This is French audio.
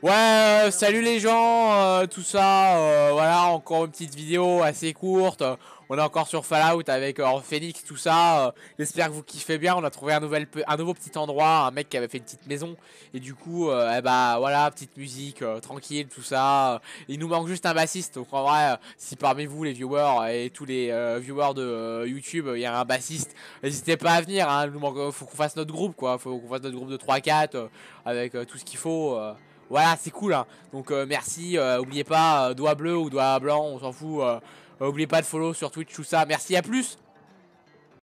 Ouais, euh, salut les gens, euh, tout ça, euh, voilà, encore une petite vidéo assez courte. On est encore sur Fallout avec Phoenix, tout ça. J'espère que vous kiffez bien. On a trouvé un, nouvel, un nouveau petit endroit, un mec qui avait fait une petite maison. Et du coup, eh bah voilà, petite musique, tranquille, tout ça. Il nous manque juste un bassiste. Donc en vrai, si parmi vous, les viewers et tous les viewers de YouTube, il y a un bassiste, n'hésitez pas à venir. Hein, il nous manque, faut qu'on fasse notre groupe, quoi. Faut qu'on fasse notre groupe de 3-4 avec tout ce qu'il faut. Voilà, c'est cool. Hein. Donc euh, merci. Euh, oubliez pas, euh, doigt bleu ou doigt blanc, on s'en fout. oubliez pas de follow sur Twitch, tout ça. Merci, à plus.